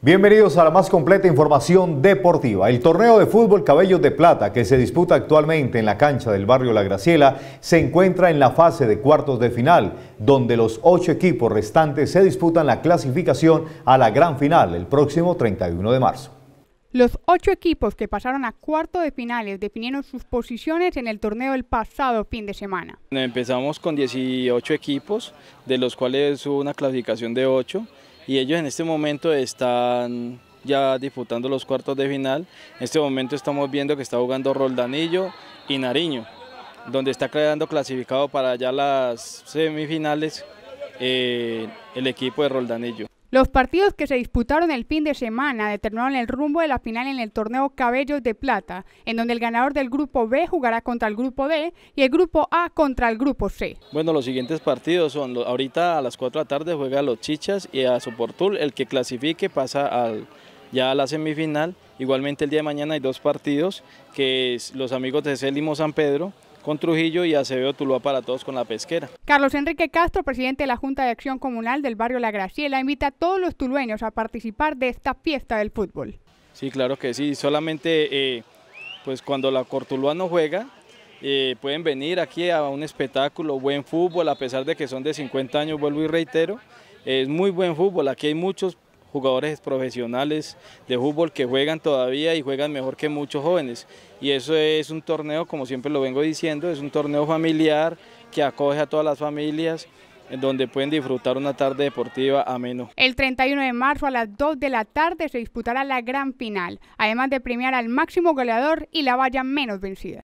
Bienvenidos a la más completa información deportiva. El torneo de fútbol Cabellos de Plata, que se disputa actualmente en la cancha del barrio La Graciela, se encuentra en la fase de cuartos de final, donde los ocho equipos restantes se disputan la clasificación a la gran final el próximo 31 de marzo. Los ocho equipos que pasaron a cuarto de finales definieron sus posiciones en el torneo el pasado fin de semana. Empezamos con 18 equipos, de los cuales hubo una clasificación de ocho, y ellos en este momento están ya disputando los cuartos de final. En este momento estamos viendo que está jugando Roldanillo y Nariño, donde está quedando clasificado para ya las semifinales eh, el equipo de Roldanillo. Los partidos que se disputaron el fin de semana determinaron el rumbo de la final en el torneo Cabellos de Plata, en donde el ganador del grupo B jugará contra el grupo D y el grupo A contra el grupo C. Bueno, los siguientes partidos son, ahorita a las 4 de la tarde juega a los Chichas y a Soportul, el que clasifique pasa ya a la semifinal. Igualmente el día de mañana hay dos partidos, que es los amigos de Célimo San Pedro con Trujillo y Acevedo Tuluá para todos con la pesquera. Carlos Enrique Castro, presidente de la Junta de Acción Comunal del barrio La Graciela, invita a todos los tulueños a participar de esta fiesta del fútbol. Sí, claro que sí, solamente eh, pues cuando la Cortuluá no juega, eh, pueden venir aquí a un espectáculo, buen fútbol, a pesar de que son de 50 años, vuelvo y reitero, es muy buen fútbol, aquí hay muchos jugadores profesionales de fútbol que juegan todavía y juegan mejor que muchos jóvenes. Y eso es un torneo, como siempre lo vengo diciendo, es un torneo familiar que acoge a todas las familias en donde pueden disfrutar una tarde deportiva a menos El 31 de marzo a las 2 de la tarde se disputará la gran final, además de premiar al máximo goleador y la valla menos vencida.